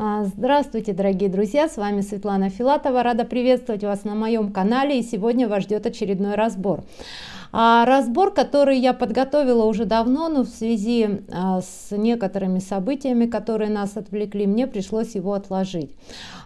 А, здравствуйте, дорогие друзья, с вами Светлана Филатова. Рада приветствовать вас на моем канале и сегодня вас ждет очередной разбор. А разбор, который я подготовила уже давно, но ну, в связи а, с некоторыми событиями, которые нас отвлекли, мне пришлось его отложить.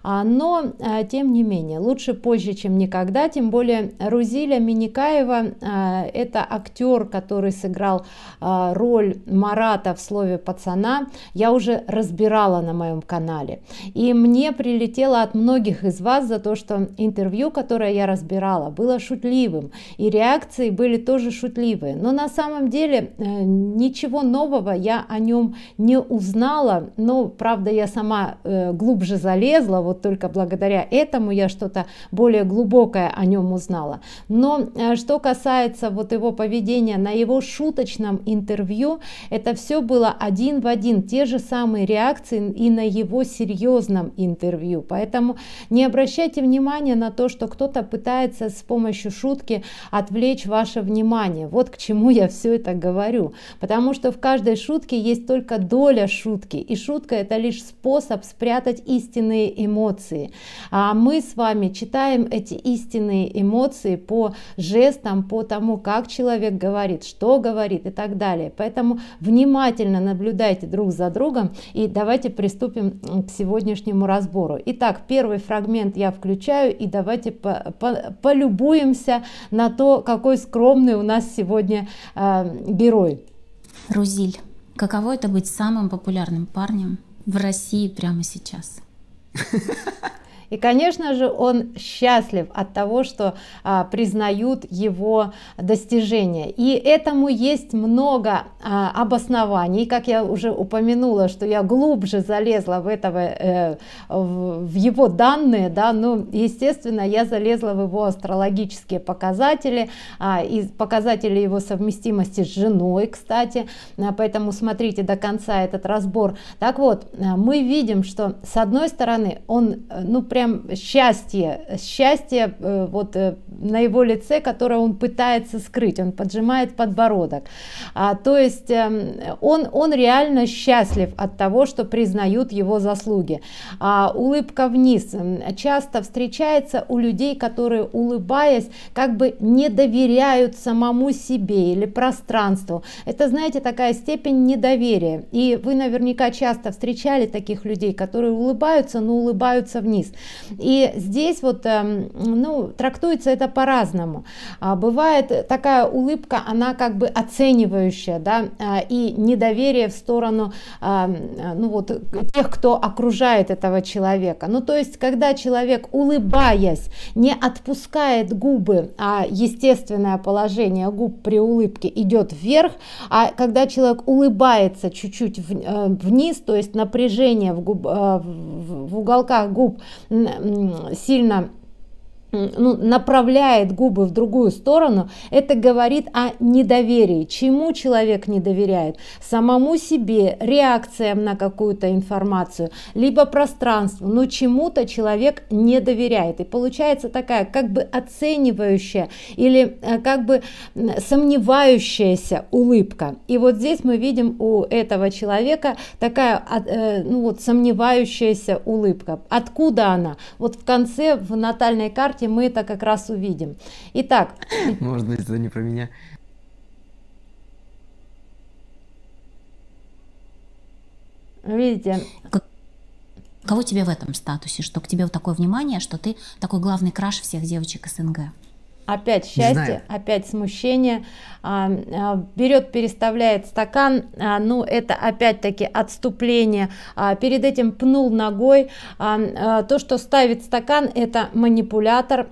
А, но, а, тем не менее, лучше позже, чем никогда, тем более Рузиля Миникаева, а, это актер, который сыграл а, роль Марата в «Слове пацана», я уже разбирала на моем канале. И мне прилетело от многих из вас за то, что интервью, которое я разбирала, было шутливым, и реакции были были тоже шутливые. Но на самом деле э, ничего нового я о нем не узнала. Но, правда, я сама э, глубже залезла, вот только благодаря этому я что-то более глубокое о нем узнала. Но э, что касается вот его поведения на его шуточном интервью, это все было один в один, те же самые реакции и на его серьезном интервью. Поэтому не обращайте внимания на то, что кто-то пытается с помощью шутки отвлечь ваше внимание. Вот к чему я все это говорю. Потому что в каждой шутке есть только доля шутки. И шутка это лишь способ спрятать истинные эмоции. А мы с вами читаем эти истинные эмоции по жестам, по тому, как человек говорит, что говорит и так далее. Поэтому внимательно наблюдайте друг за другом и давайте приступим к сегодняшнему разбору. Итак, первый фрагмент я включаю и давайте по по полюбуемся на то, какой скромный огромный у нас сегодня э, герой. Рузиль, каково это быть самым популярным парнем в России прямо сейчас? И, конечно же, он счастлив от того, что а, признают его достижения. И этому есть много а, обоснований, как я уже упомянула, что я глубже залезла в этого, э, в его данные, да, ну, естественно, я залезла в его астрологические показатели, а, и показатели его совместимости с женой, кстати, а, поэтому смотрите до конца этот разбор. Так вот, а, мы видим, что с одной стороны он, э, ну, прям прям счастье, счастье э, вот э, на его лице, которое он пытается скрыть, он поджимает подбородок. А, то есть эм, он, он реально счастлив от того, что признают его заслуги. А, улыбка вниз эм, часто встречается у людей, которые улыбаясь, как бы не доверяют самому себе или пространству. Это, знаете, такая степень недоверия. И вы наверняка часто встречали таких людей, которые улыбаются, но улыбаются вниз. И здесь вот, эм, ну, трактуется это по-разному. А, бывает такая улыбка, она как бы оценивающая, да, а, и недоверие в сторону, а, ну, вот, тех, кто окружает этого человека. Ну, то есть, когда человек, улыбаясь, не отпускает губы, а естественное положение губ при улыбке идет вверх, а когда человек улыбается чуть-чуть э, вниз, то есть напряжение в, губ, э, в уголках губ сильно ну, направляет губы в другую сторону, это говорит о недоверии. Чему человек не доверяет? Самому себе, реакциям на какую-то информацию, либо пространству, но чему-то человек не доверяет. И получается такая как бы оценивающая или э, как бы сомневающаяся улыбка. И вот здесь мы видим у этого человека такая а, э, ну, вот, сомневающаяся улыбка. Откуда она? Вот в конце в натальной карте марте мы это как раз увидим. Итак. Можно, это не про меня. Видите? Кого тебе в этом статусе, что к тебе вот такое внимание, что ты такой главный краш всех девочек СНГ? опять счастье, опять смущение, а, а, берет, переставляет стакан, а, ну это опять-таки отступление, перед этим пнул ногой, то, что ставит стакан, это манипулятор,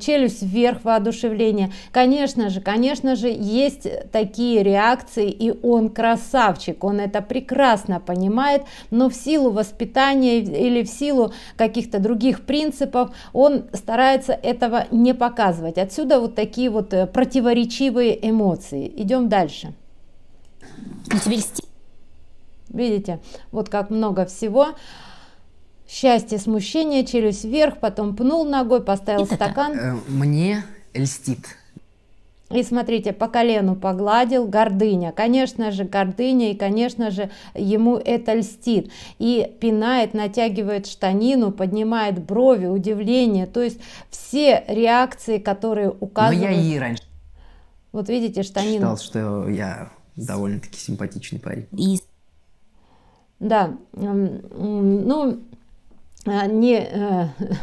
челюсть вверх, воодушевление. Конечно же, конечно же, есть такие реакции, и он красавчик, он это прекрасно понимает, но в силу воспитания или в силу каких-то других принципов он старается этого не показывать показывать. Отсюда вот такие вот э, противоречивые эмоции. Идем дальше. Видите, вот как много всего. Счастье, смущение, челюсть вверх, потом пнул ногой, поставил стакан. Э, мне льстит и смотрите, по колену погладил, гордыня. Конечно же, гордыня, и, конечно же, ему это льстит. И пинает, натягивает штанину, поднимает брови, удивление. То есть все реакции, которые указывают... Но я и раньше вот видите, штанину. Считал, что я довольно-таки симпатичный парень. И... Да, ну, а, не, э,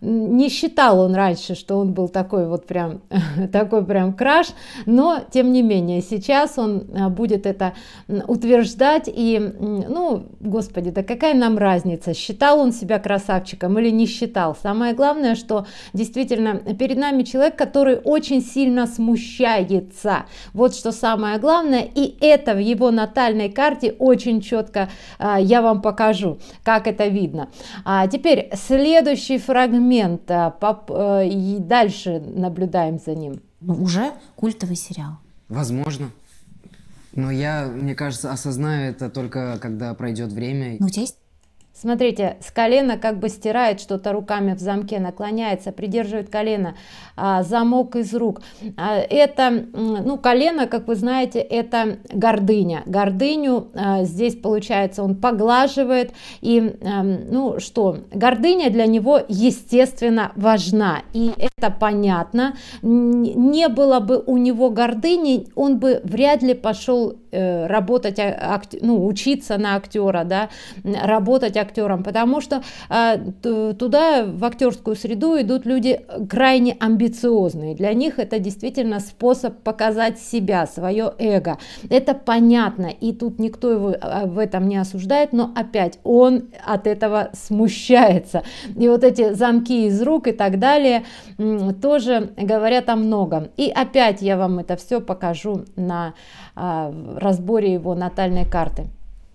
не считал он раньше, что он был такой вот прям, такой прям краш, но тем не менее сейчас он а, будет это утверждать и, ну, господи, да какая нам разница, считал он себя красавчиком или не считал. Самое главное, что действительно перед нами человек, который очень сильно смущается. Вот что самое главное, и это в его натальной карте очень четко а, я вам покажу, как это видно. А а теперь следующий фрагмент, а, поп, э, и дальше наблюдаем за ним. Ну, уже культовый сериал. Возможно. Но я, мне кажется, осознаю это только когда пройдет время. Но у тебя есть Смотрите, с колена как бы стирает что-то руками в замке, наклоняется, придерживает колено, а, замок из рук. А, это, ну, колено, как вы знаете, это гордыня. Гордыню а, здесь, получается, он поглаживает. И, а, ну, что, гордыня для него, естественно, важна. И это понятно. Не было бы у него гордыни, он бы вряд ли пошел э, работать, а, ну, учиться на актера, да, работать актером, потому что а, туда, в актерскую среду, идут люди крайне амбициозные. Для них это действительно способ показать себя, свое эго. Это понятно, и тут никто его а, в этом не осуждает, но опять он от этого смущается. И вот эти замки из рук и так далее тоже говорят о многом. И опять я вам это все покажу на а, разборе его натальной карты,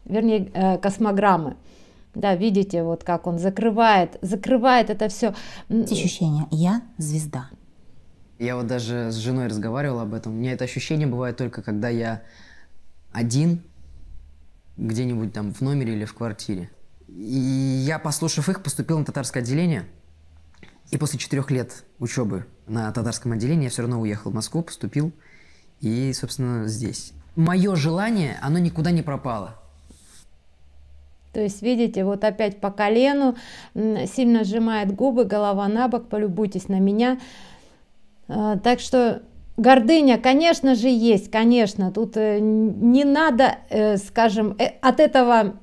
вернее э, космограммы. Да, видите, вот как он закрывает, закрывает это все. Есть ощущение, я звезда. Я вот даже с женой разговаривал об этом. У меня это ощущение бывает только, когда я один, где-нибудь там в номере или в квартире. И я, послушав их, поступил на татарское отделение. И после четырех лет учебы на татарском отделении я все равно уехал в Москву, поступил. И, собственно, здесь. Мое желание, оно никуда не пропало. То есть, видите, вот опять по колену, сильно сжимает губы, голова на бок, полюбуйтесь на меня. А, так что Гордыня, конечно же, есть, конечно. Тут э, не надо, э, скажем, э, от этого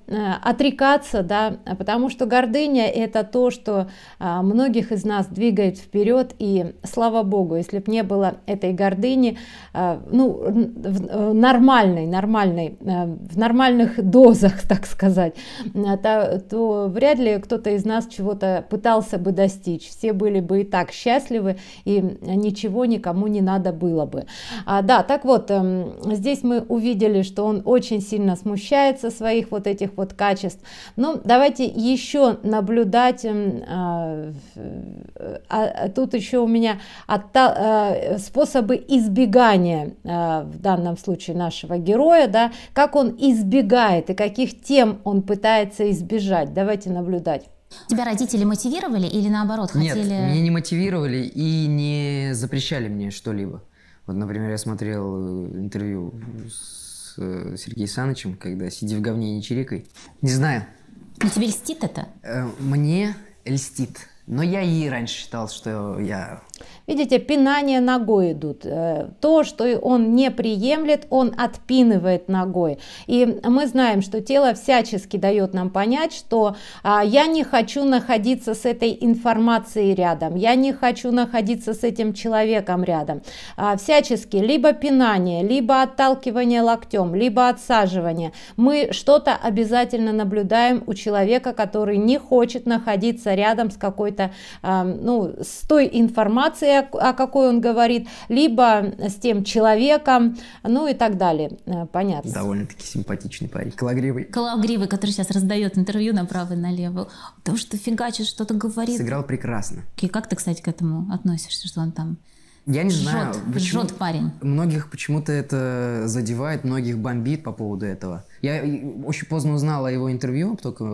отрекаться, да, потому что гордыня – это то, что а, многих из нас двигает вперед, и слава Богу, если бы не было этой гордыни, а, ну, нормальной, нормальной, в нормальных дозах, так сказать, а, то, то вряд ли кто-то из нас чего-то пытался бы достичь. Все были бы и так счастливы, и ничего никому не надо было было бы. А, да, так вот, эм, здесь мы увидели, что он очень сильно смущается своих вот этих вот качеств. Но ну, давайте еще наблюдать, эм, а, а, а, тут еще у меня отта, э, способы избегания э, в данном случае нашего героя, да, как он избегает и каких тем он пытается избежать. Давайте наблюдать. Тебя родители мотивировали или наоборот хотели? Нет, меня не мотивировали и не запрещали мне что-либо. Вот, например, я смотрел э, интервью с э, Сергеем Санычем, когда «Сиди в говне, не чирикай». Не знаю. Но тебе льстит это? Э, мне льстит. Но я и раньше считал, что я Видите, пинания ногой идут. Э, то, что он не приемлет, он отпинывает ногой. И мы знаем, что тело всячески дает нам понять, что а, я не хочу находиться с этой информацией рядом, я не хочу находиться с этим человеком рядом. А, всячески либо пинание, либо отталкивание локтем, либо отсаживание. Мы что-то обязательно наблюдаем у человека, который не хочет находиться рядом с какой-то, а, ну, с той информацией, информацией, о какой он говорит, либо с тем человеком, ну и так далее. Э, понятно. Довольно-таки симпатичный парень. Калагривый. Калагривый, который сейчас раздает интервью направо и налево. то что фигачит, что-то говорит. Сыграл прекрасно. И как ты, кстати, к этому относишься, что он там я не жжет, знаю, почему жжет парень. Многих почему-то это задевает, многих бомбит по поводу этого. Я очень поздно узнала о его интервью, только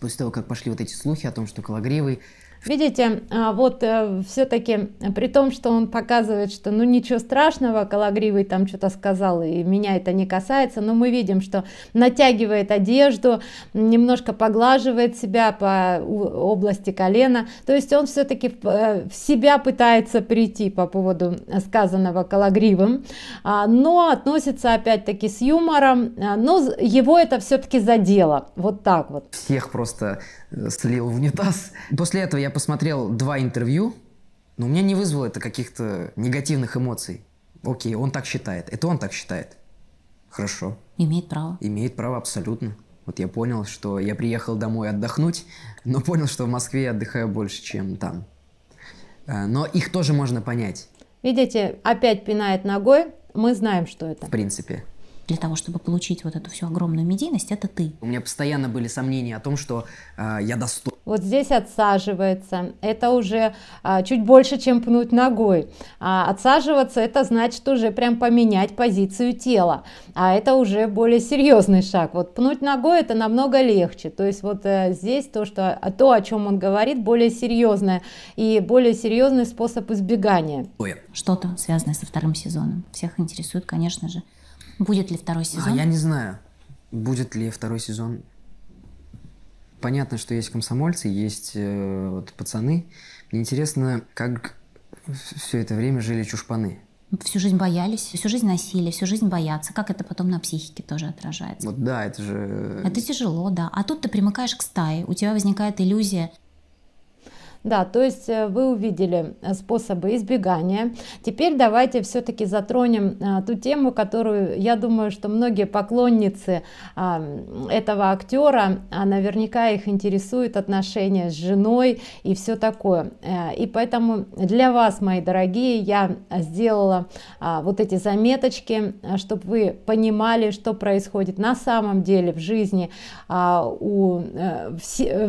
после того, как пошли вот эти слухи о том, что Калагривый Видите, а, вот э, все-таки, при том, что он показывает, что ну ничего страшного, Калагривый там что-то сказал, и меня это не касается, но мы видим, что натягивает одежду, немножко поглаживает себя по области колена, то есть он все-таки э, в себя пытается прийти по поводу сказанного Калагривым, а, но относится опять-таки с юмором, а, но его это все-таки задело, вот так вот. Всех просто слил в унитаз. После этого я посмотрел два интервью, но у меня не вызвало это каких-то негативных эмоций. Окей, он так считает, это он так считает. Хорошо. Имеет право. Имеет право, абсолютно. Вот я понял, что я приехал домой отдохнуть, но понял, что в Москве я отдыхаю больше, чем там. Э, но их тоже можно понять. Видите, опять пинает ногой. Мы знаем, что это. В принципе для того, чтобы получить вот эту всю огромную медийность, это ты. У меня постоянно были сомнения о том, что э, я достоин. Вот здесь отсаживается. Это уже а, чуть больше, чем пнуть ногой. А, отсаживаться это значит уже прям поменять позицию тела. А это уже более серьезный шаг. Вот пнуть ногой это намного легче. То есть вот э, здесь то, что, а, то, о чем он говорит, более серьезное и более серьезный способ избегания. Что-то связанное со вторым сезоном. Всех интересует, конечно же, Будет ли второй а, сезон? А я не знаю, будет ли второй сезон. Понятно, что есть комсомольцы, есть э, вот, пацаны. Мне интересно, как все это время жили чушпаны. Всю жизнь боялись, всю жизнь носили, всю жизнь боятся. Как это потом на психике тоже отражается? Вот да, это же... Это тяжело, да. А тут ты примыкаешь к стае, у тебя возникает иллюзия да, то есть э, вы увидели э, способы избегания. Теперь давайте все-таки затронем э, ту тему, которую, я думаю, что многие поклонницы а, этого актера, а наверняка их интересует отношения с женой и все такое. И поэтому для вас, мои дорогие, я сделала а, вот эти заметочки, чтобы вы понимали, что происходит на самом деле в жизни, в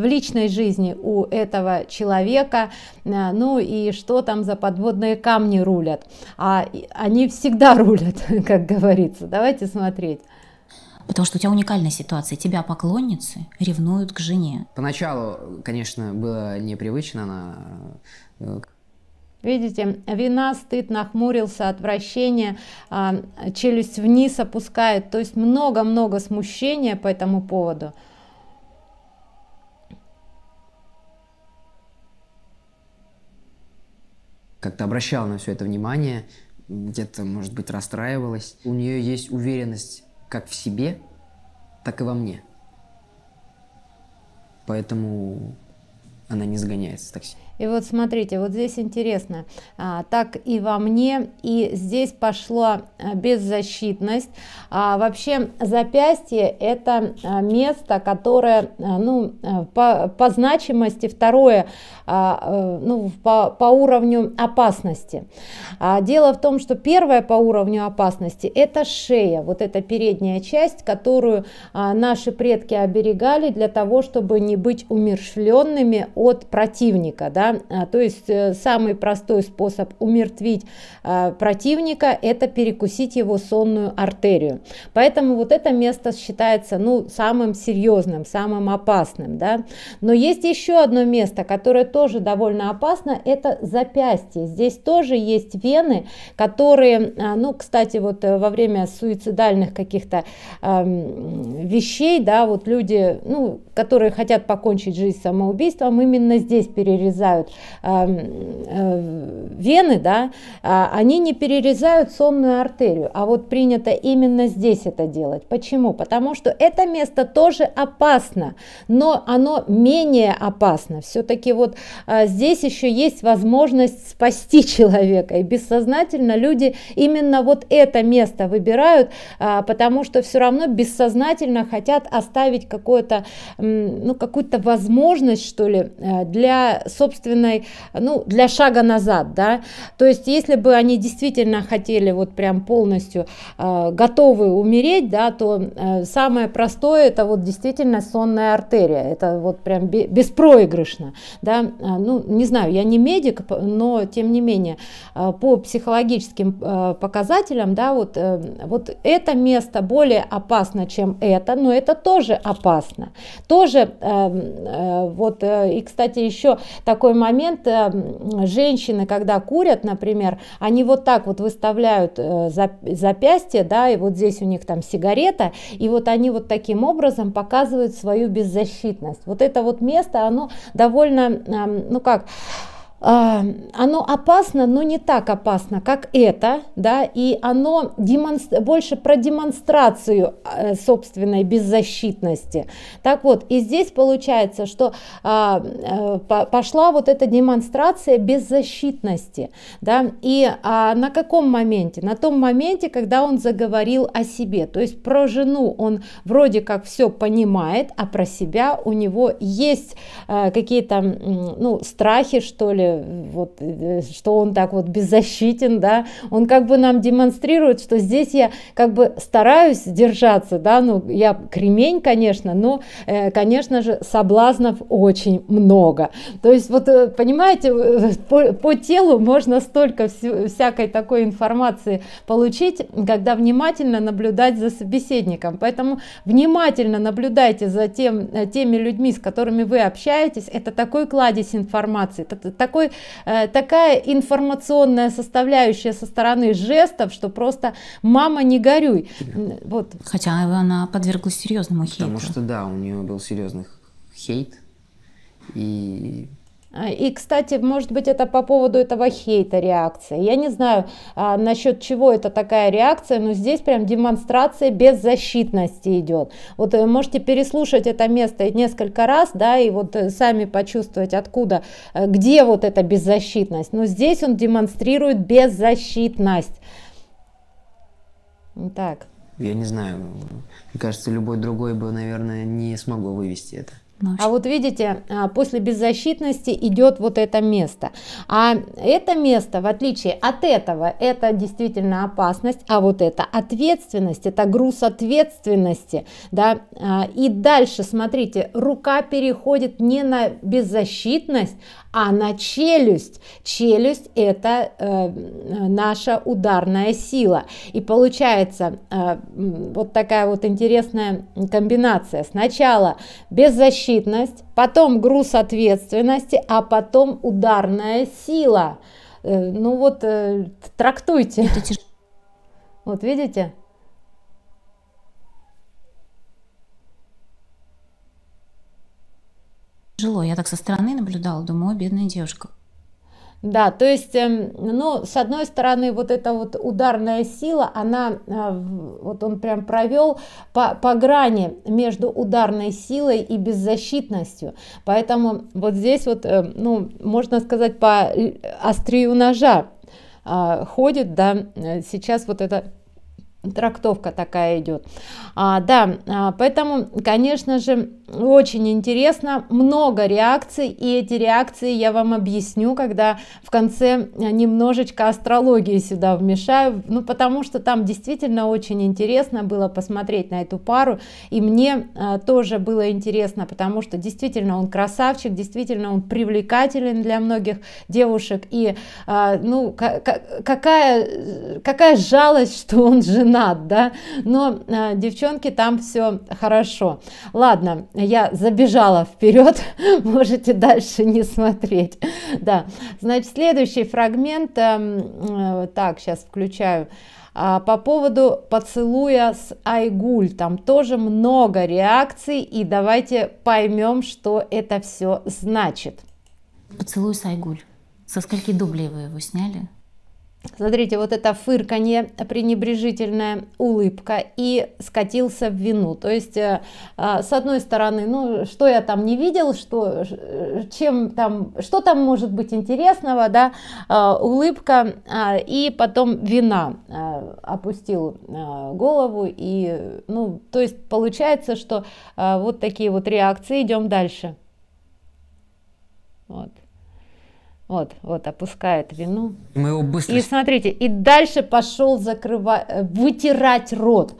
личной жизни у этого человека человека, э, ну и что там за подводные камни рулят. А они всегда рулят, как говорится. Давайте смотреть. Потому что у тебя уникальная ситуация. Тебя поклонницы ревнуют к жене. Поначалу, конечно, было непривычно. Она э, э, Видите, вина, стыд, нахмурился, отвращение, а, челюсть вниз опускает. То есть много-много смущения по этому поводу. как-то обращала на все это внимание, где-то, может быть, расстраивалась. У нее есть уверенность как в себе, так и во мне. Поэтому она не загоняется так сильно. И вот смотрите, вот здесь интересно, а, так и во мне, и здесь пошла а, беззащитность. А, вообще запястье это а, место, которое а, ну, по, по значимости второе, а, э, ну, по, по уровню опасности. А, дело в том, что первое по уровню опасности это шея, вот эта передняя часть, которую а, наши предки оберегали для того, чтобы не быть умершленными от противника. Да? Да? А, то есть э, самый простой способ умертвить а, противника – это перекусить его сонную артерию. Поэтому вот это место считается ну, самым серьезным, самым опасным. Да? Но есть еще одно место, которое тоже довольно опасно – это запястье. Здесь тоже есть вены, которые, а, ну, кстати, вот э, во время суицидальных каких-то э, вещей, да, вот люди, ну, которые хотят покончить жизнь самоубийством, именно здесь перерезают перерезают эм, э, вены, да, а, они не перерезают сонную артерию, а вот принято именно здесь это делать. Почему? Потому что это место тоже опасно, но оно менее опасно. Все-таки вот э, здесь еще есть возможность спасти человека, и бессознательно люди именно вот это место выбирают, а, потому что все равно бессознательно хотят оставить какую то ну, какую-то возможность, что ли, э, для собственного собственной, ну, для шага назад, да, то есть если бы они действительно хотели вот прям полностью э, готовы умереть, да, то э, самое простое это вот действительно сонная артерия, это вот прям беспроигрышно, да, а, ну, не знаю, я не медик, но тем не менее, а, по психологическим показателям, да, вот, э, вот это место более опасно, чем это, но это тоже опасно, тоже, вот, э, и, кстати, еще такой второй момент, э, женщины, когда курят, например, они вот так вот выставляют э, запястье, да, и вот здесь у них там сигарета, и вот они вот таким образом показывают свою беззащитность. Вот это вот место, оно довольно, ну как, а, оно опасно, но не так опасно, как это, да, и оно демонстр... больше про демонстрацию а, собственной беззащитности. Так вот, и здесь получается, что а, а, пошла вот эта демонстрация беззащитности, да, и а, на каком моменте? На том моменте, когда он заговорил о себе, то есть про жену он вроде как все понимает, а про себя у него есть а, какие-то, ну, страхи, что ли, вот, э, что он так вот беззащитен, да, он как бы нам демонстрирует, что здесь я как бы стараюсь держаться, да, ну, я кремень, конечно, но, э, конечно же, соблазнов очень много. То есть, вот, э, понимаете, по, по телу можно столько всякой такой информации получить, когда внимательно наблюдать за собеседником. Поэтому внимательно наблюдайте за тем, теми людьми, с которыми вы общаетесь. Это такой кладезь информации, это такой такой, э, такая информационная составляющая со стороны жестов, что просто мама не горюй. Вот. Хотя она подверглась серьезному хейту. Потому что да, у нее был серьезный хейт. И а, и, кстати, может быть, это по поводу этого хейта реакции. Я не знаю, а, насчет чего это такая реакция, но здесь прям демонстрация беззащитности идет. Вот э, можете переслушать это место несколько раз, да, и вот э, сами почувствовать, откуда, э, где вот эта беззащитность. Но здесь он демонстрирует беззащитность. Так. Я не знаю, мне кажется, любой другой бы, наверное, не смог бы вывести это. А вот видите, а, после беззащитности идет вот это место. А это место, в отличие от этого, это действительно опасность, а вот это ответственность, это груз ответственности. Да? А, и дальше, смотрите, рука переходит не на беззащитность, а на челюсть. Челюсть – это э, наша ударная сила. И получается э, вот такая вот интересная комбинация. Сначала беззащитность, потом груз ответственности, а потом ударная сила. Э, ну вот, э, трактуйте. Вот видите? Тяжело. Я так со стороны наблюдала, думаю, бедная девушка. Да, то есть, эм, ну, с одной стороны, вот эта вот ударная сила, она, э, вот он прям провел по, по грани между ударной силой и беззащитностью. Поэтому вот здесь вот, эм, ну, можно сказать, по э, острию ножа а, ходит, да, э, сейчас вот это трактовка такая идет. А, да, а, поэтому, конечно же, очень интересно, много реакций, и эти реакции я вам объясню, когда в конце э, немножечко астрологии сюда вмешаю, ну потому что там действительно очень интересно было посмотреть на эту пару, и мне а, тоже было интересно, потому что действительно он красавчик, действительно он привлекателен для многих девушек, и а, ну какая, какая жалость, что он жена над, да, но э, девчонки там все хорошо. Ладно, я забежала вперед, можете дальше не смотреть, да. Значит, следующий фрагмент, эм, э, э, так, сейчас включаю. А, по поводу поцелуя с Айгуль, там тоже много реакций, и давайте поймем, что это все значит. Поцелуй с Айгуль. Со скольки дублей вы его сняли? Смотрите, вот это фырканье, пренебрежительная улыбка и скатился в вину. То есть, э, а, с одной стороны, ну, что я там не видел, что, чем там, что там может быть интересного, да, а, улыбка а, и потом вина. Опустил голову и, ну, то есть, получается, что вот такие вот реакции, идем дальше. Вот. Вот, вот, опускает вину. Мы его быстро... И смотрите, и дальше пошел закрывать, э, вытирать рот,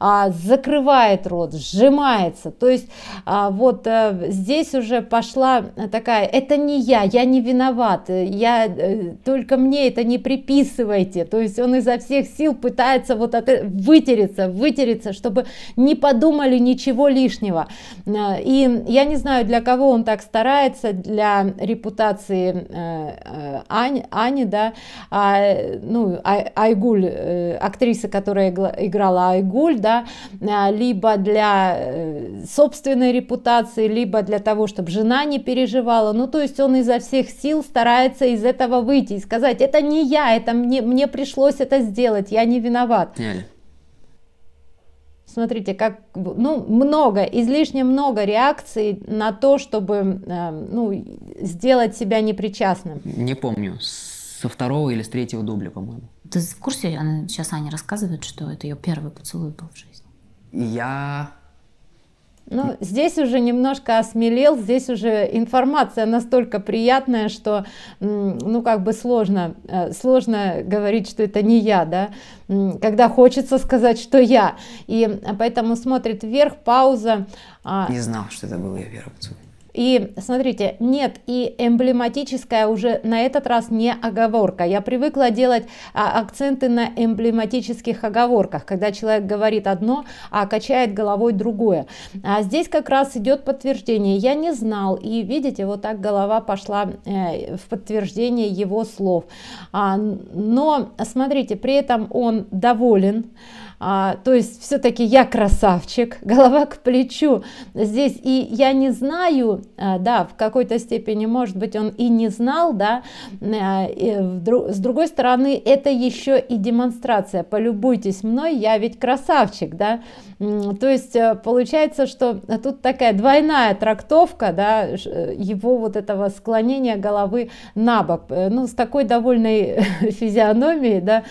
а, закрывает рот, сжимается. То есть а, вот а, здесь уже пошла такая, это не я, я не виноват, я, э, только мне это не приписывайте. То есть он изо всех сил пытается вот от... вытереться, вытереться, чтобы не подумали ничего лишнего. И я не знаю, для кого он так старается, для репутации Ань, Ани, да, а, ну, Ай, Айгуль, э, актриса, которая играла Айгуль, да, э, либо для э, собственной репутации, либо для того, чтобы жена не переживала, ну, то есть он изо всех сил старается из этого выйти и сказать, это не я, это мне, мне пришлось это сделать, я не виноват. Сняли смотрите, как, ну, много, излишне много реакций на то, чтобы, эм, ну, сделать себя непричастным. Не помню, со второго или с третьего дубля, по-моему. Ты в курсе, она, сейчас Аня рассказывает, что это ее первый поцелуй был в жизни? Я ну, здесь уже немножко осмелел, здесь уже информация настолько приятная, что, ну, как бы сложно, э, сложно говорить, что это не я, да, когда хочется сказать, что я, и поэтому смотрит вверх, пауза. А не знал, что это был я, Вера Пуцова. И смотрите, нет, и эмблематическая уже на этот раз не оговорка. Я привыкла делать а, акценты на эмблематических оговорках, когда человек говорит одно, а качает головой другое. А здесь как раз идет подтверждение. Я не знал. И видите, вот так голова пошла э, в подтверждение его слов. А, но смотрите, при этом он доволен а, то есть все-таки я красавчик, голова к плечу здесь, и я не знаю, а, да, в какой-то степени, может быть, он и не знал, да, а, и вдруг, с другой стороны, это еще и демонстрация, полюбуйтесь мной, я ведь красавчик, да, то есть э, получается, что тут такая двойная трактовка, да, э, его вот этого склонения головы на бок, э, ну, с такой довольной физиономией, да,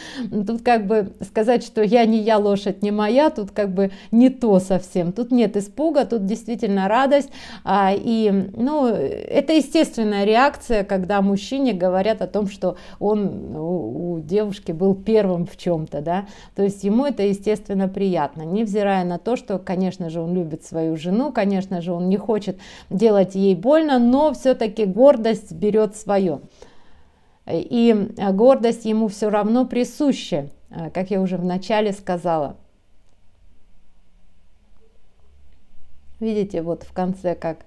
тут как бы сказать, что я не я моя лошадь, не моя, тут как бы не то совсем, тут нет испуга, тут действительно радость, а, и, ну, это естественная реакция, когда мужчине говорят о том, что он у, у девушки был первым в чем-то, да, то есть ему это, естественно, приятно, невзирая на то, что, конечно же, он любит свою жену, конечно же, он не хочет делать ей больно, но все-таки гордость берет свое. И а, гордость ему все равно присуща. Э, как я уже в начале сказала. Видите, вот в конце как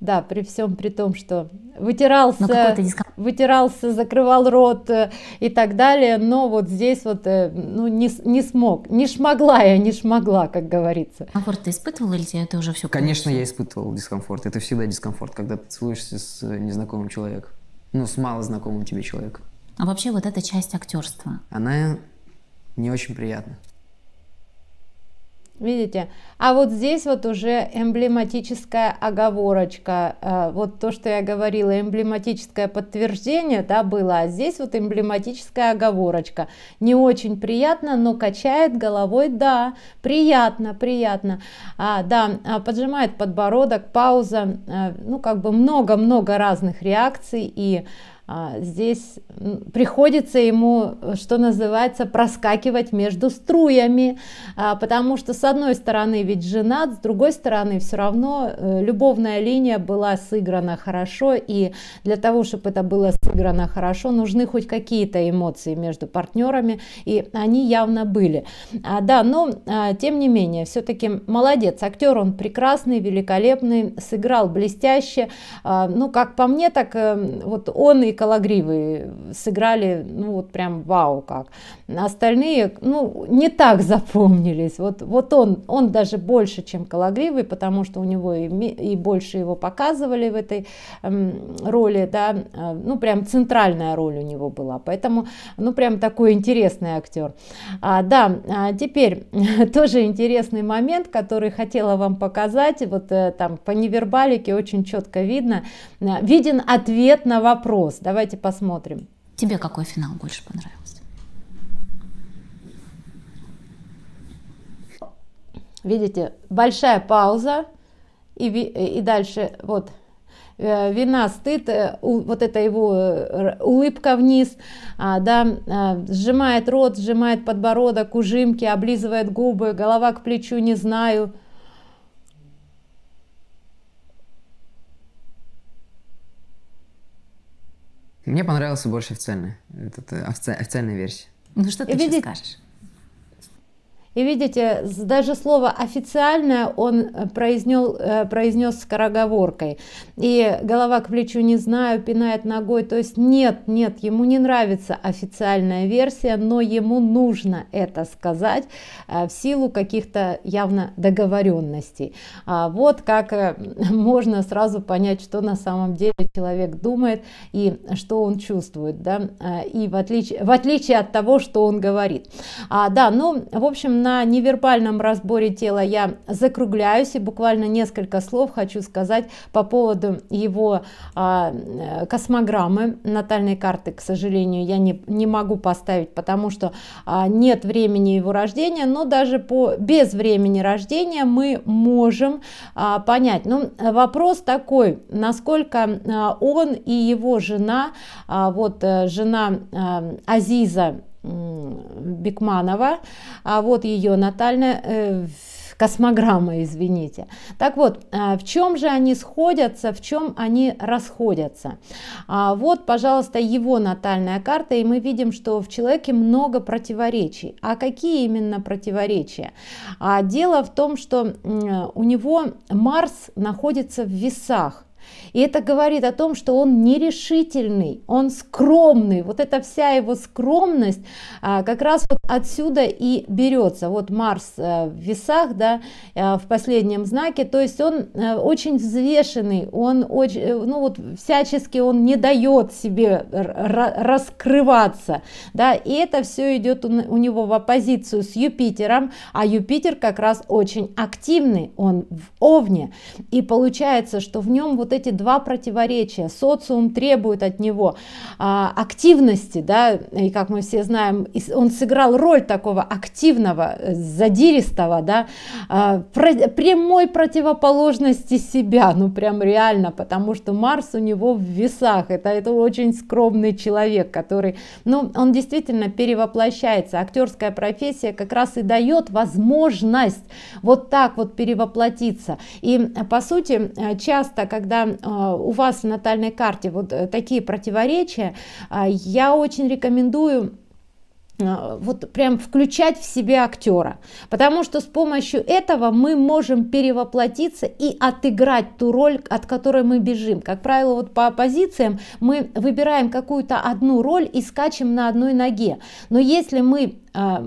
да, при всем при том, что вытирался, ну, вытирался, закрывал рот э, и так далее, но вот здесь вот э, ну, не, не смог, не шмогла я, не шмогла, как говорится. Комфорт ты испытывала или тебе это уже все? Конечно, я испытывал дискомфорт. Это всегда дискомфорт, когда ты целуешься с незнакомым человеком, ну, с малознакомым тебе человеком. А вообще вот эта часть актерства? Она не очень приятно. Видите? А вот здесь вот уже эмблематическая оговорочка. Э, вот то, что я говорила, эмблематическое подтверждение, да, было. А здесь вот эмблематическая оговорочка. Не очень приятно, но качает головой, да, приятно, приятно. А, да, а, поджимает подбородок, пауза. Э, ну, как бы много-много разных реакций и а, здесь приходится ему, э, что называется, проскакивать между струями, а, потому что с одной стороны ведь женат, с другой стороны все равно э, любовная линия была сыграна хорошо, и для того, чтобы это было сыграно хорошо, нужны хоть какие-то эмоции между партнерами, и они явно были. А, да, но а, тем не менее, все-таки молодец, актер он прекрасный, великолепный, сыграл блестяще, ну как по мне, так эм, вот он и Калагривы сыграли, ну вот прям вау как. Остальные, ну, не так запомнились. Вот, вот он, он даже больше, чем Калагривый, потому что у него и, и больше его показывали в этой эм, роли, да, э, ну, прям центральная роль у него была. Поэтому, ну, прям такой интересный актер. А, да, а теперь тоже интересный момент, который хотела вам показать. Вот э, там по невербалике очень четко видно, э, виден ответ на вопрос, да, Давайте посмотрим. Тебе какой финал больше понравился? Видите, большая пауза, и, и дальше вот э, вина, стыд, э, вот эта его э, улыбка вниз, а, да, а, сжимает рот, сжимает подбородок, ужимки, облизывает губы, голова к плечу, не знаю – Мне понравился больше официальная, этот, э, официальная версия. Ну что ты Видите? скажешь? И видите, даже слово официальное он произнес, э, произнес э, скороговоркой. И голова к плечу не знаю, пинает ногой. То есть нет, нет, ему не нравится официальная версия, но ему нужно это сказать э, в силу каких-то явно договоренностей. А вот как можно сразу понять, что на самом деле человек думает и что он чувствует, да, и в отличие, в отличие от того, что он говорит. А, да, ну, в общем, на невербальном разборе тела я закругляюсь и буквально несколько слов хочу сказать по поводу его а, э, космограммы натальной карты, к сожалению, я не, не могу поставить, потому что э, нет времени его рождения, но даже по, без времени рождения мы можем э, понять. Ну, вопрос такой, насколько э, он и его жена, э, вот жена э, Азиза, Бекманова, а вот ее натальная э, космограмма, извините. Так вот, а в чем же они сходятся, в чем они расходятся? А Вот, пожалуйста, его натальная карта, и мы видим, что в человеке много противоречий. А какие именно противоречия? А Дело в том, что у него Марс находится в весах, и это говорит о том, что он нерешительный, он скромный. Вот эта вся его скромность а, как раз вот отсюда и берется. Вот Марс а, в весах, да, а, в последнем знаке. То есть он а, очень взвешенный, он очень, ну вот всячески он не дает себе раскрываться, да. И это все идет у, у него в оппозицию с Юпитером, а Юпитер как раз очень активный, он в Овне, и получается, что в нем вот эти эти два противоречия. Социум требует от него а, активности, да, и как мы все знаем, он сыграл роль такого активного, э, задиристого, да, а, про, прямой противоположности себя, ну прям реально, потому что Марс у него в весах, это, это очень скромный человек, который, ну, он действительно перевоплощается. Актерская профессия как раз и дает возможность вот так вот перевоплотиться. И по сути, э, часто, когда а, у вас в натальной карте вот э, такие противоречия, а, я очень рекомендую а, вот прям включать в себя актера, потому что с помощью этого мы можем перевоплотиться и отыграть ту роль, от которой мы бежим. Как правило, вот по оппозициям мы выбираем какую-то одну роль и скачем на одной ноге. Но если мы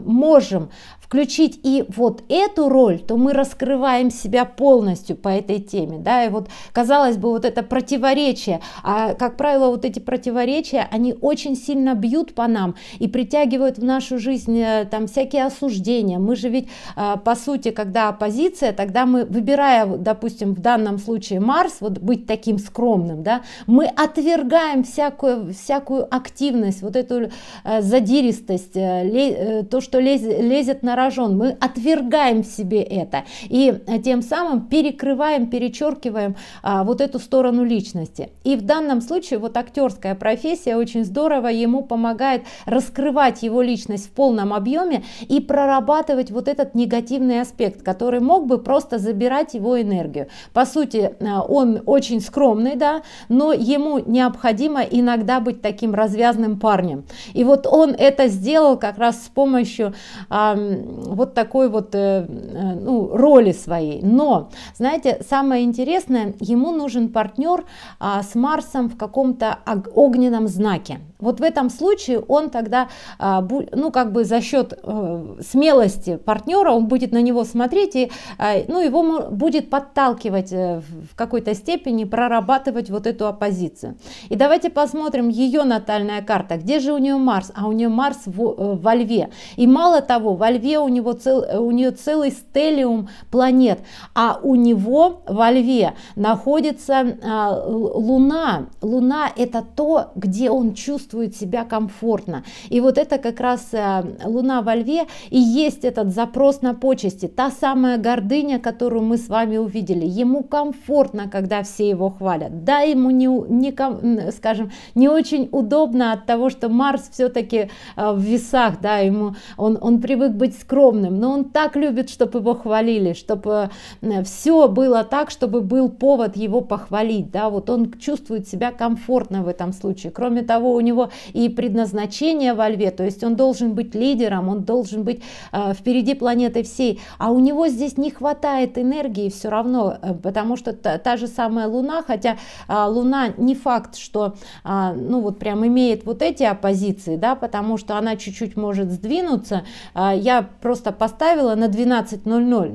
можем включить и вот эту роль, то мы раскрываем себя полностью по этой теме, да, и вот казалось бы вот это противоречие, а как правило вот эти противоречия, они очень сильно бьют по нам и притягивают в нашу жизнь э, там всякие осуждения, мы же ведь а, по сути, когда оппозиция, тогда мы выбирая, допустим, в данном случае Марс, вот быть таким скромным, да, мы отвергаем всякую, всякую активность, вот эту э, задиристость, э, то, что лезет на поражен, мы отвергаем в себе это и э, тем самым перекрываем, перечеркиваем а, вот эту сторону личности. И в данном случае вот актерская профессия очень здорово ему помогает раскрывать его личность в полном объеме и прорабатывать вот этот негативный аспект, который мог бы просто забирать его энергию. По сути, э, он очень скромный, да, но ему необходимо иногда быть таким развязным парнем. И вот он это сделал как раз с помощью э, вот такой вот э, э, ну, роли своей. Но, знаете, самое интересное, ему нужен партнер а, с Марсом в каком-то огненном знаке. Вот в этом случае он тогда, а, ну как бы за счет э, смелости партнера, он будет на него смотреть и, а, ну его будет подталкивать э, в какой-то степени прорабатывать вот эту оппозицию. И давайте посмотрим ее натальная карта. Где же у нее Марс? А у нее Марс в, э, во Льве. И мало того, во Льве у, него цел, у нее целый стеллиум планет, а у него во Льве находится а, Луна. Луна это то, где он чувствует чувствует себя комфортно. И вот это как раз э, Луна во Льве и есть этот запрос на почести, та самая гордыня, которую мы с вами увидели. Ему комфортно, когда все его хвалят. Да, ему не, не скажем, не очень удобно от того, что Марс все-таки э, в весах, да, ему он, он привык быть скромным, но он так любит, чтобы его хвалили, чтобы э, все было так, чтобы был повод его похвалить, да, вот он чувствует себя комфортно в этом случае. Кроме того, у него его и предназначение во льве, то есть он должен быть лидером, он должен быть э, впереди планеты всей, а у него здесь не хватает энергии все равно, э, потому что та, та же самая Луна, хотя э, Луна не факт, что э, ну вот прям имеет вот эти оппозиции, да, потому что она чуть-чуть может сдвинуться, э, я просто поставила на 12.00,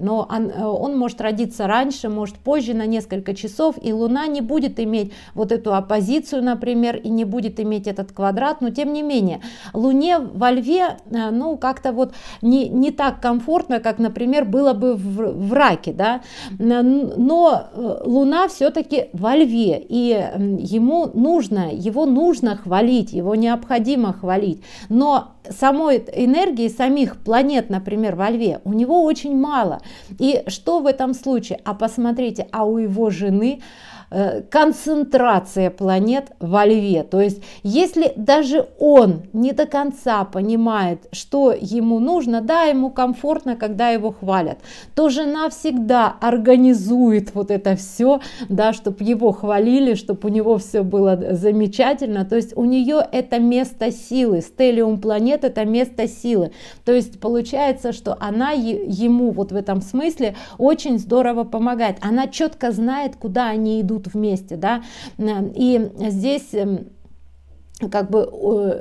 но он, э, он может родиться раньше, может позже на несколько часов, и Луна не будет иметь вот эту оппозицию, например, и не будет иметь этот квадрат, но тем не менее, Луне во Льве, э, ну, как-то вот не, не так комфортно, как, например, было бы в, в Раке, да, но э, Луна все-таки во Льве, и ему нужно, его нужно хвалить, его необходимо хвалить, но самой энергии самих планет, например, во Льве, у него очень мало. И что в этом случае? А посмотрите, а у его жены Э, концентрация планет во льве. То есть, если даже он не до конца понимает, что ему нужно, да, ему комфортно, когда его хвалят, то жена всегда организует вот это все, да, чтобы его хвалили, чтобы у него все было замечательно. То есть, у нее это место силы, стеллиум планет это место силы. То есть, получается, что она ему вот в этом смысле очень здорово помогает. Она четко знает, куда они идут идут вместе, да, и здесь эм, как бы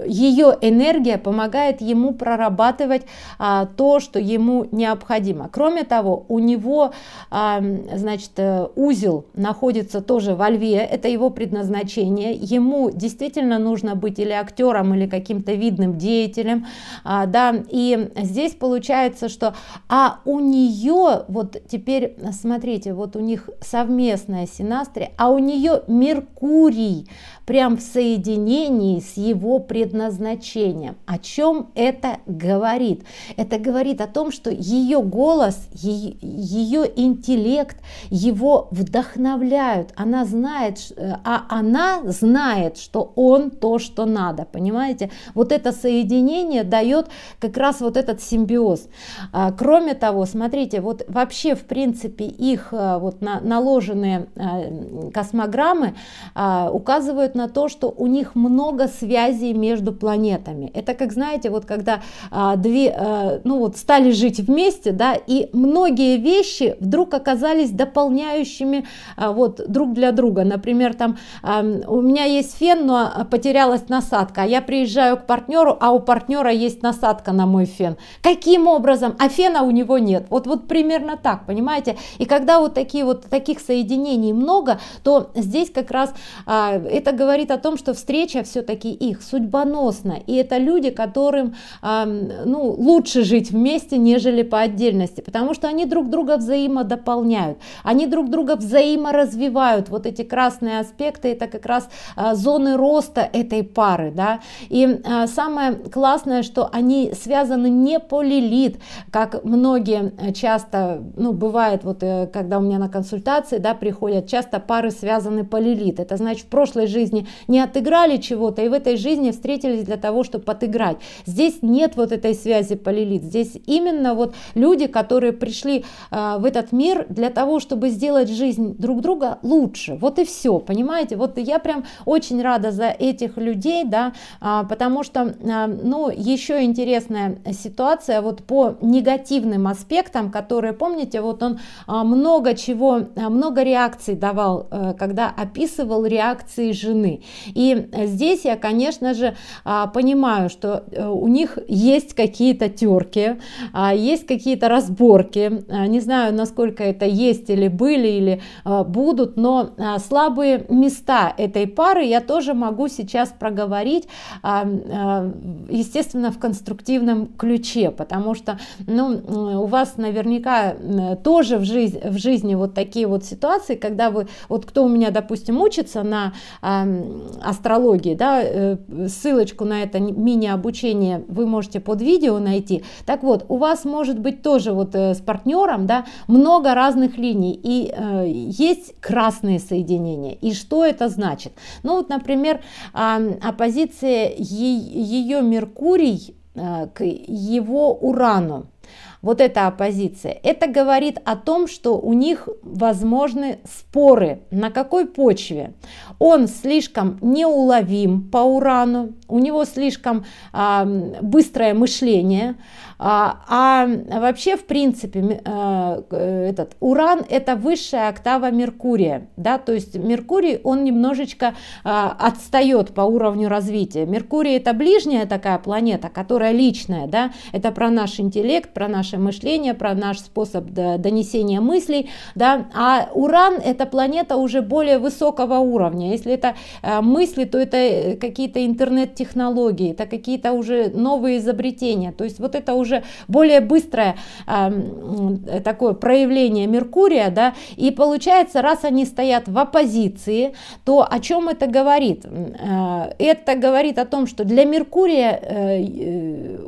ее энергия помогает ему прорабатывать а, то, что ему необходимо. Кроме того, у него, а, значит, э, узел находится тоже во льве, это его предназначение. Ему действительно нужно быть или актером, или каким-то видным деятелем, а, да. И здесь получается, что, а у нее вот теперь, смотрите, вот у них совместная синастрия, а у нее Меркурий прям в соединении гармонии с его предназначением. О чем это говорит? Это говорит о том, что ее голос, ее интеллект, его вдохновляют. Она знает, э, а она знает, что он то, что надо. Понимаете? Вот это соединение дает как раз вот этот симбиоз. А, кроме того, смотрите, вот вообще в принципе их э, вот на, наложенные э, космограммы а, указывают на то, что у них много много связей между планетами. Это как, знаете, вот когда а, две, а, ну вот стали жить вместе, да, и многие вещи вдруг оказались дополняющими а, вот друг для друга. Например, там а, у меня есть фен, но потерялась насадка, а я приезжаю к партнеру, а у партнера есть насадка на мой фен. Каким образом? А фена у него нет. Вот, вот примерно так, понимаете? И когда вот такие вот таких соединений много, то здесь как раз а, это говорит о том, что встреча все все-таки их судьбоносно. И это люди, которым ну, лучше жить вместе, нежели по отдельности, потому что они друг друга взаимодополняют, они друг друга взаиморазвивают. Вот эти красные аспекты, это как раз а, зоны роста этой пары. Да? И а, самое классное, что они связаны не по лилит, как многие э, часто, ну, бывает, вот э, когда у меня на консультации, да, приходят, часто пары связаны по лилит. Это значит, в прошлой жизни не отыграли чего-то, кого-то и в этой жизни встретились для того, чтобы подыграть. Здесь нет вот этой связи полилит. Здесь именно вот люди, которые пришли э, в этот мир для того, чтобы сделать жизнь друг друга лучше. Вот и все, понимаете? Вот я прям очень рада за этих людей, да, э, потому что, э, ну, еще интересная ситуация вот по негативным аспектам, которые, помните, вот он много чего, много реакций давал, э, когда описывал реакции жены. И э, здесь здесь я, конечно же, а, понимаю, что э, у них есть какие-то терки, а, есть какие-то разборки. А, не знаю, насколько это есть или были, или будут, но слабые места этой пары я тоже могу сейчас проговорить, естественно, в конструктивном ключе, потому что ну, у вас наверняка тоже в, жизнь, в жизни вот такие вот ситуации, когда вы, вот кто у меня, допустим, учится на астрологии, да, Э, ссылочку на это мини-обучение вы можете под видео найти. Так вот, у вас может быть тоже вот э, с партнером, да, много разных линий, и э, есть красные соединения, и что это значит? Ну вот, например, э, оппозиция е- ее Меркурий э, к его Урану, вот эта оппозиция, это говорит о том, что у них возможны споры. На какой почве? Он слишком неуловим по урану, у него слишком а, быстрое мышление, а, а вообще в принципе а, этот уран это высшая октава Меркурия, да, то есть Меркурий он немножечко а, отстает по уровню развития. Меркурий это ближняя такая планета, которая личная, да, это про наш интеллект, про наши наше мышление, про наш способ донесения мыслей. Да? А Уран это планета уже более высокого уровня. Если это э, мысли, то это э, какие-то интернет-технологии, это какие-то уже новые изобретения. То есть вот это уже более быстрое эм, э, такое проявление Меркурия. Да? И получается, раз они стоят в оппозиции, то о чем это говорит? Это говорит о том, что для Меркурия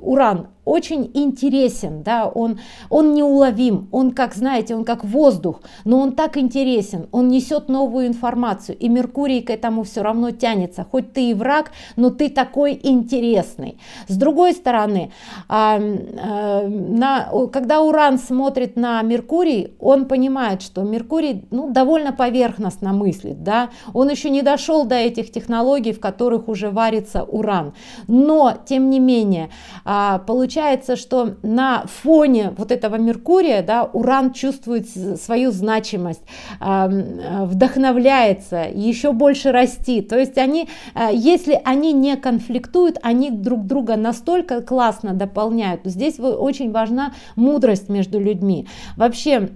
Уран очень интересен, да, он, он неуловим, он как, знаете, он как воздух, но он так интересен, он несет новую информацию, и Меркурий к этому все равно тянется, хоть ты и враг, но ты такой интересный. С другой стороны, а, а, на, когда Уран смотрит на Меркурий, он понимает, что Меркурий ну, довольно поверхностно мыслит, да, он еще не дошел до этих технологий, в которых уже варится Уран, но, тем не менее, а, получается, получается, что на фоне вот этого Меркурия, да, Уран чувствует свою значимость, э, вдохновляется, еще больше растит. То есть они, э, если они не конфликтуют, они друг друга настолько классно дополняют. Здесь очень важна мудрость между людьми. Вообще,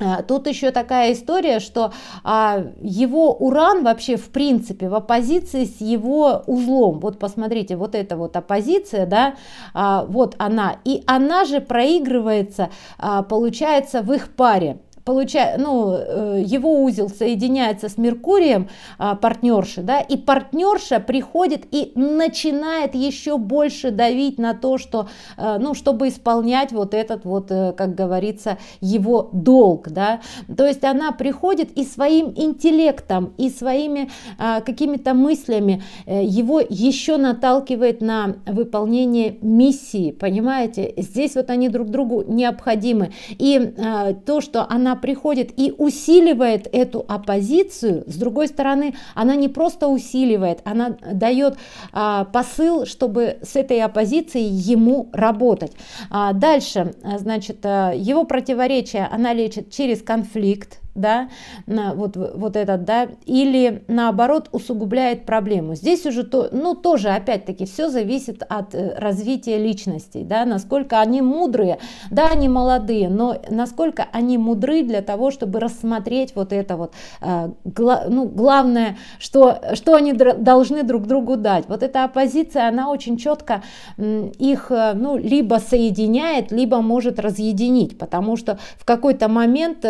а, тут еще такая история, что а, его уран вообще в принципе в оппозиции с его узлом. Вот посмотрите, вот эта вот оппозиция, да, а, вот она. И она же проигрывается, а, получается, в их паре получая, ну, э, его узел соединяется с Меркурием а, партнерши, да, и партнерша приходит и начинает еще больше давить на то, что, э, ну, чтобы исполнять вот этот вот, э, как говорится, его долг, да, то есть она приходит и своим интеллектом, и своими а, какими-то мыслями его еще наталкивает на выполнение миссии, понимаете, здесь вот они друг другу необходимы, и то, что она она приходит и усиливает эту оппозицию, с другой стороны, она не просто усиливает, она дает а, посыл, чтобы с этой оппозицией ему работать. А, дальше, а, значит, а, его противоречие она лечит через конфликт, да, вот, вот этот, да, или наоборот усугубляет проблему. Здесь уже, то, ну, тоже, опять-таки, все зависит от э, развития личностей, да, насколько они мудрые, да, они молодые, но насколько они мудры для того, чтобы рассмотреть вот это вот, э, гла, ну, главное, что, что они должны друг другу дать. Вот эта оппозиция, она очень четко их, э, ну, либо соединяет, либо может разъединить, потому что в какой-то момент,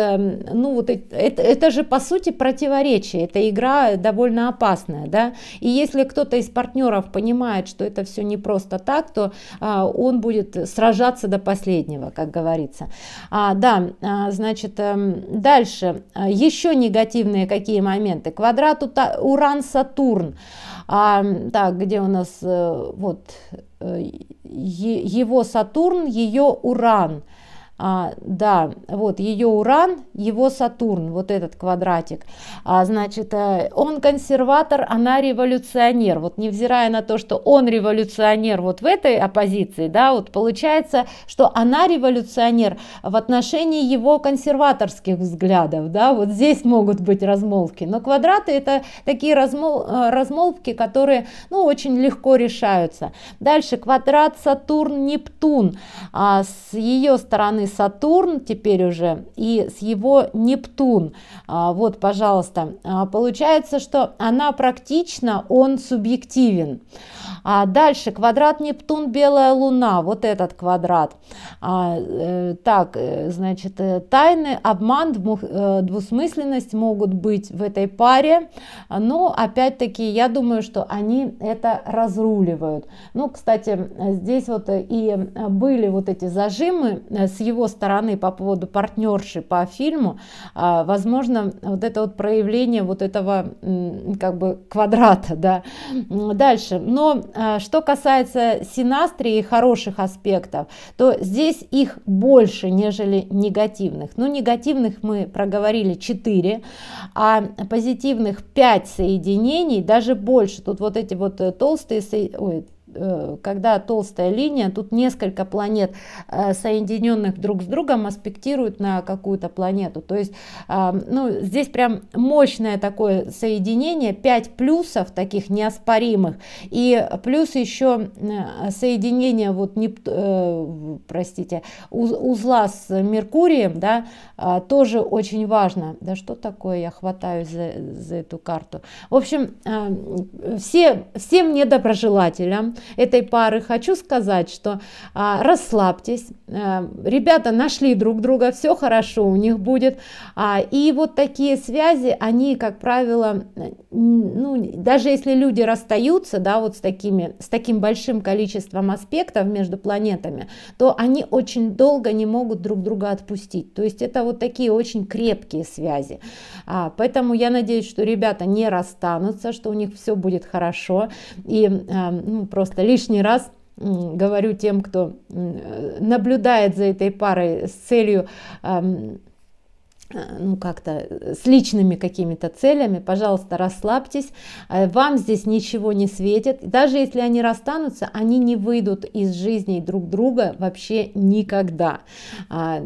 ну, вот это, это, же по сути противоречие, Это игра довольно опасная, да, и если кто-то из партнеров понимает, что это все не просто так, то а, он будет сражаться до последнего, как говорится. А, да, а, значит, а, дальше, а, еще негативные какие моменты, квадрат Уран-Сатурн, а, так, где у нас, э, вот, э, его Сатурн, ее Уран – а, да, вот ее Уран, его Сатурн, вот этот квадратик. А, значит, э, он консерватор, она революционер. Вот невзирая на то, что он революционер вот в этой оппозиции, да, вот получается, что она революционер в отношении его консерваторских взглядов, да, вот здесь могут быть размолвки. Но квадраты это такие размол, э, размолвки, которые, ну, очень легко решаются. Дальше квадрат Сатурн-Нептун. А, с ее стороны полный Сатурн теперь уже и с его Нептун. А, вот, пожалуйста, а, получается, что она практично, он субъективен. А дальше квадрат Нептун, белая луна, вот этот квадрат. А, э, так, э, значит, э, тайны, обман, э, двусмысленность могут быть в этой паре, но опять-таки я думаю, что они это разруливают. Ну, кстати, здесь вот и были вот эти зажимы с его стороны по поводу партнерши по фильму, а, возможно, вот это вот проявление вот этого как бы квадрата, да. Дальше, но а, что касается синастрии хороших аспектов, то здесь их больше, нежели негативных. Ну, негативных мы проговорили 4, а позитивных 5 соединений, даже больше. Тут вот эти вот э, толстые, ой, Э, когда толстая линия, тут несколько планет, э, соединенных друг с другом, аспектируют на какую-то планету. То есть э, ну, здесь прям мощное такое соединение, 5 плюсов таких неоспоримых, и плюс еще соединение вот, не, простите, узла с Меркурием, да, тоже очень важно. Да что такое, я хватаюсь за, за эту карту. В общем, все, всем недоброжелателям, этой пары, хочу сказать, что а, расслабьтесь, а, ребята нашли друг друга, все хорошо у них будет, а, и вот такие связи, они, как правило, ну, даже если люди расстаются, да, вот с, такими, с таким большим количеством аспектов между планетами, то они очень долго не могут друг друга отпустить, то есть это вот такие очень крепкие связи, а, поэтому я надеюсь, что ребята не расстанутся, что у них все будет хорошо, и а, ну, просто просто лишний раз говорю тем, кто э, наблюдает за этой парой с целью э, ну как-то э, с личными какими-то целями, пожалуйста, расслабьтесь, вам здесь ничего не светит, даже если они расстанутся, они не выйдут из жизни друг друга вообще никогда, а,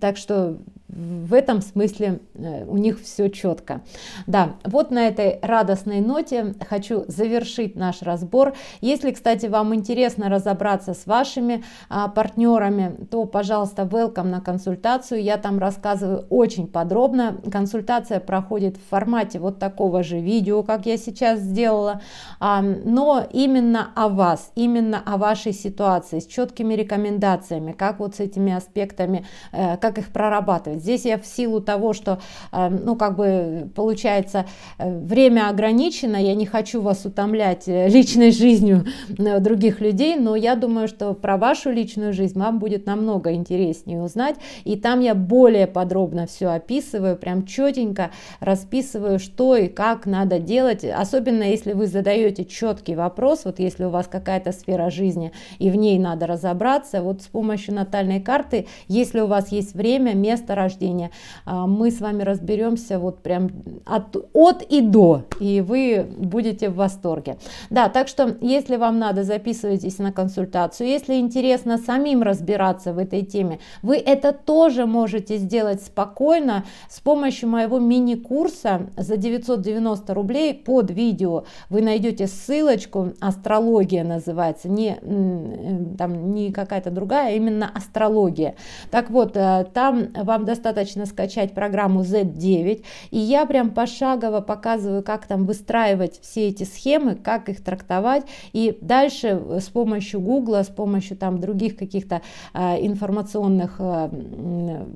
так что в этом смысле э, у них все четко. Да, вот на этой радостной ноте хочу завершить наш разбор. Если, кстати, вам интересно разобраться с вашими а, партнерами, то, пожалуйста, welcome на консультацию. Я там рассказываю очень подробно. Консультация проходит в формате вот такого же видео, как я сейчас сделала, а, но именно о вас, именно о вашей ситуации, с четкими рекомендациями, как вот с этими аспектами, э, как их прорабатывать Здесь я в силу того, что, эм, ну, как бы, получается, э, время ограничено, я не хочу вас утомлять э, личной жизнью э, других людей, но я думаю, что про вашу личную жизнь вам будет намного интереснее узнать, и там я более подробно все описываю, прям четенько расписываю, что и как надо делать, особенно если вы задаете четкий вопрос, вот если у вас какая-то сфера жизни, и в ней надо разобраться, вот с помощью натальной карты, если у вас есть время, место, рождения, рождения, а, мы с вами разберемся вот прям от, от и до, и вы будете в восторге. Да, так что если вам надо, записывайтесь на консультацию. Если интересно самим разбираться в этой теме, вы это тоже можете сделать спокойно с помощью моего мини-курса за 990 рублей под видео. Вы найдете ссылочку, астрология называется, не, э, там, не какая-то другая, а именно астрология. Так вот, э, там вам достаточно достаточно скачать программу Z9, и я прям пошагово показываю, как там выстраивать все эти схемы, как их трактовать, и дальше э, с помощью Гугла, с помощью там других каких-то а, информационных э,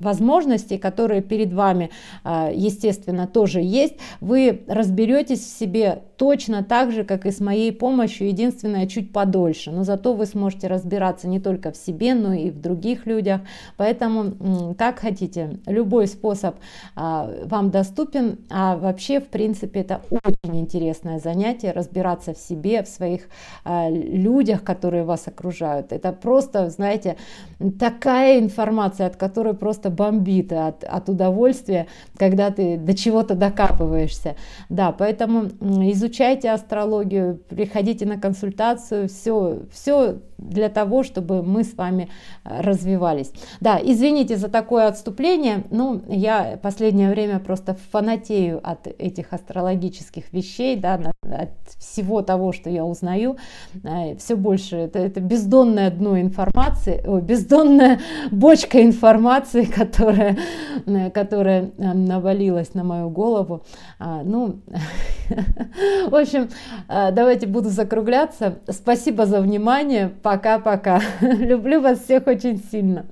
возможностей, которые перед вами, а, естественно, тоже есть, вы разберетесь в себе точно так же, как и с моей помощью, единственное, чуть подольше. Но зато вы сможете разбираться не только в себе, но и в других людях. Поэтому, как хотите, любой способ а, вам доступен. А вообще, в принципе, это очень интересное занятие, разбираться в себе, в своих а, людях, которые вас окружают. Это просто, знаете, такая информация, от которой просто бомбит от, от удовольствия, когда ты до чего-то докапываешься. Да, поэтому изучайте изучайте астрологию, приходите на консультацию, все, все для того, чтобы мы с вами э, развивались. Да, извините за такое отступление, но я последнее время просто фанатею от этих астрологических вещей, да, от всего того, что я узнаю, э, все больше, это, это бездонное дно информации, о, бездонная бочка информации, которая, э, которая навалилась на мою голову. А, ну, В общем, э, давайте буду закругляться. Спасибо за внимание. Пока-пока. Люблю вас всех очень сильно.